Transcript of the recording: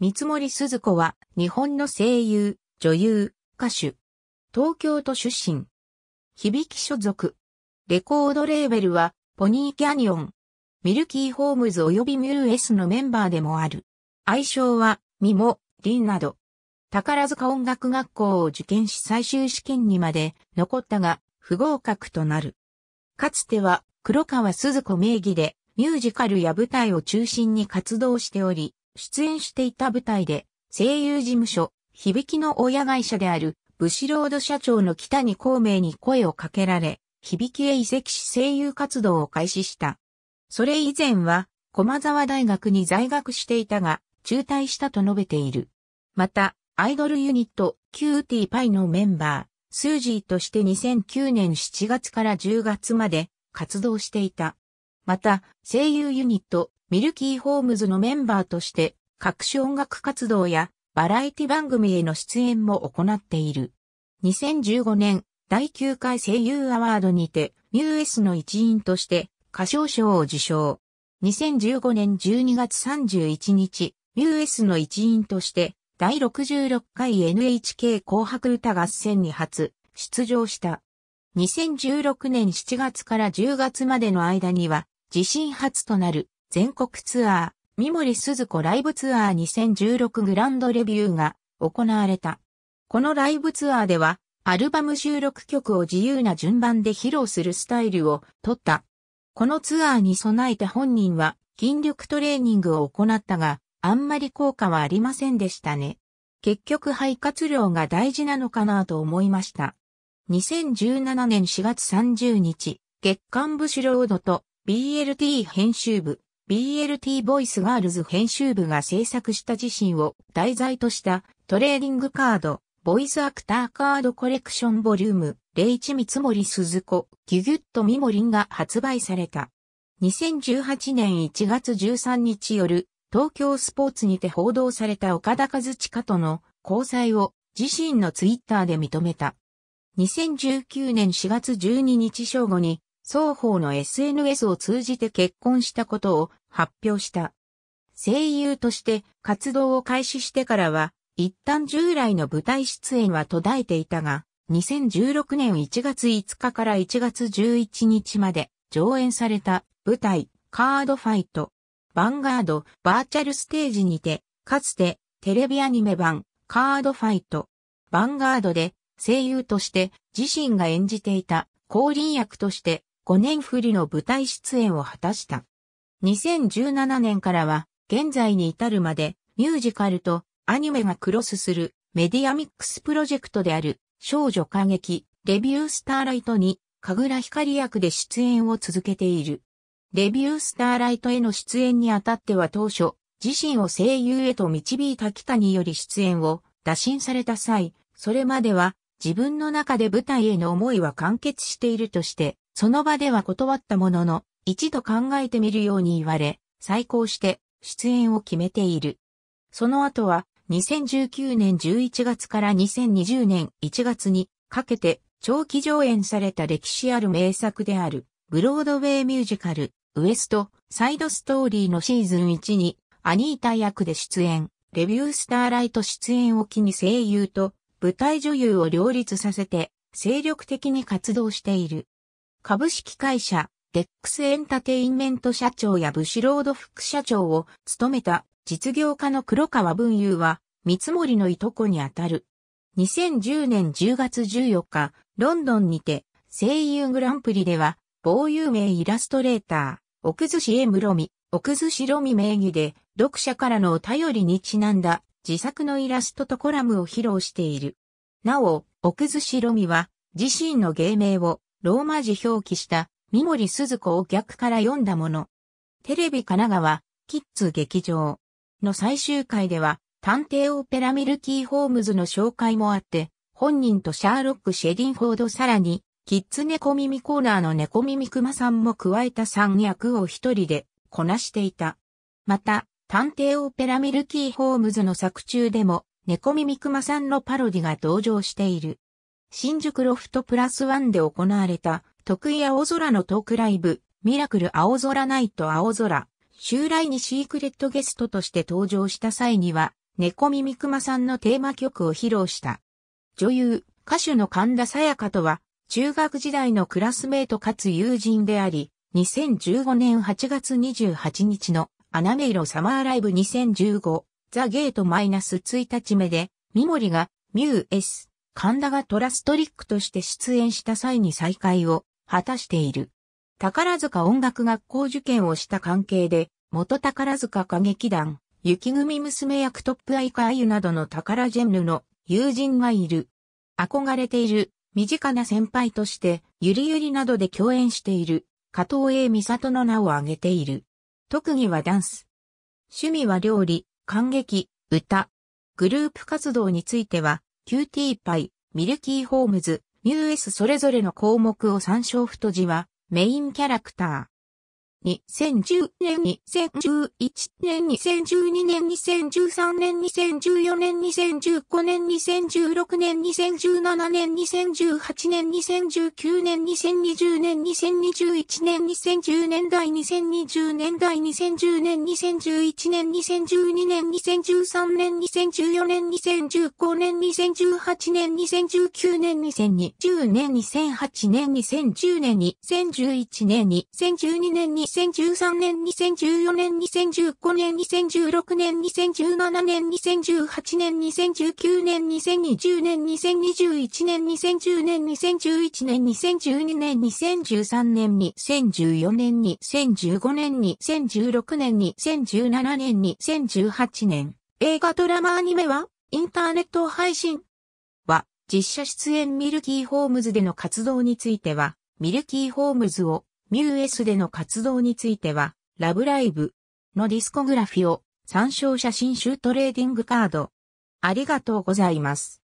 三森鈴子は日本の声優、女優、歌手。東京都出身。響き所属。レコードレーベルはポニーキャニオン。ミルキーホームズ及びミューエスのメンバーでもある。愛称はミモ、リンなど。宝塚音楽学校を受験し最終試験にまで残ったが不合格となる。かつては黒川鈴子名義でミュージカルや舞台を中心に活動しており、出演していた舞台で、声優事務所、響きの親会社である、ブシロード社長の北に孔明に声をかけられ、響きへ移籍し声優活動を開始した。それ以前は、駒沢大学に在学していたが、中退したと述べている。また、アイドルユニット、キューティーパイのメンバー、スージーとして2009年7月から10月まで活動していた。また、声優ユニット、ミルキー・ホームズのメンバーとして、各種音楽活動やバラエティ番組への出演も行っている。2015年、第9回声優アワードにて、ミューエスの一員として歌唱賞を受賞。2015年12月31日、ミューエスの一員として、第66回 NHK 紅白歌合戦に初出場した。2016年7月から10月までの間には、自身初となる全国ツアー、三森鈴子ライブツアー2016グランドレビューが行われた。このライブツアーでは、アルバム収録曲を自由な順番で披露するスタイルを取った。このツアーに備えて本人は筋力トレーニングを行ったが、あんまり効果はありませんでしたね。結局肺活量が大事なのかなと思いました。2017年4月30日、月刊ブシロードと BLT 編集部 BLT ボイスガールズ編集部が制作した自身を題材としたトレーディングカード、ボイスアクターカードコレクションボリューム、01三森鈴子、ギュギュッとミモリンが発売された。2018年1月13日夜、東京スポーツにて報道された岡田和親との交際を自身のツイッターで認めた。2019年4月12日正午に双方の SNS を通じて結婚したことを発表した。声優として活動を開始してからは、一旦従来の舞台出演は途絶えていたが、2016年1月5日から1月11日まで上演された舞台カードファイト、ヴァンガードバーチャルステージにて、かつてテレビアニメ版カードファイト、ヴァンガードで声優として自身が演じていた降臨役として5年振りの舞台出演を果たした。2017年からは、現在に至るまで、ミュージカルとアニメがクロスするメディアミックスプロジェクトである少女歌劇レビュースターライトに、神楽光役で出演を続けている。レビュースターライトへの出演にあたっては当初、自身を声優へと導いた北により出演を打診された際、それまでは自分の中で舞台への思いは完結しているとして、その場では断ったものの、一度考えてみるように言われ、再考して出演を決めている。その後は2019年11月から2020年1月にかけて長期上演された歴史ある名作であるブロードウェイミュージカルウエストサイドストーリーのシーズン1にアニータ役で出演、レビュースターライト出演を機に声優と舞台女優を両立させて精力的に活動している。株式会社、デックスエンタテインメント社長やブシロード副社長を務めた実業家の黒川文雄は、三森のいとこにあたる。2010年10月14日、ロンドンにて、声優グランプリでは、某有名イラストレーター、奥寿司へ室見、奥寿司ロミ名義で、読者からのお便りにちなんだ、自作のイラストとコラムを披露している。なお、奥寿司ロミは、自身の芸名を、ローマ字表記した三森鈴子を逆から読んだもの。テレビ神奈川、キッズ劇場の最終回では、探偵オペラミルキー・ホームズの紹介もあって、本人とシャーロック・シェディンフォードさらに、キッズ猫耳コーナーの猫耳熊さんも加えた3役を一人でこなしていた。また、探偵オペラミルキー・ホームズの作中でも、猫耳熊さんのパロディが登場している。新宿ロフトプラスワンで行われた、得意青空のトークライブ、ミラクル青空ナイト青空、襲来にシークレットゲストとして登場した際には、猫耳熊さんのテーマ曲を披露した。女優、歌手の神田沙也加とは、中学時代のクラスメートかつ友人であり、2015年8月28日のアナメイロサマーライブ2015ザ・ゲートマイナス1日目で、ミモリがミューエス・神田がトラストリックとして出演した際に再会を果たしている。宝塚音楽学校受験をした関係で、元宝塚歌劇団、雪組娘役トップアイカアユなどの宝ジェンヌの友人がいる。憧れている、身近な先輩として、ゆりゆりなどで共演している、加藤栄美里の名を挙げている。特技はダンス。趣味は料理、感激、歌。グループ活動については、キューティーパイ、ミルキーホームズ、ミューエスそれぞれの項目を参照太字はメインキャラクター。2010年、2011年、2012年、2013年、2014年、2015年、2016年、2017年、2018年、2019年、2020年、2021年、2010年代、2020年代、2010年、2011年、2012年、2013年、2014年、2015年、2018年、2019年、2020年、2008年、2010年、2011年、2012年、2013年、2014年、2015年、2016年、2017年、2018年、2019年、2020年、2021年、2010年、2011年、2012年、2013年、2014年、2015年、2016年、2017年、2018年。映画ドラマアニメは、インターネット配信は、実写出演ミルキーホームズでの活動については、ミルキーホームズをミュースでの活動については、ラブライブのディスコグラフィを参照写真集トレーディングカード。ありがとうございます。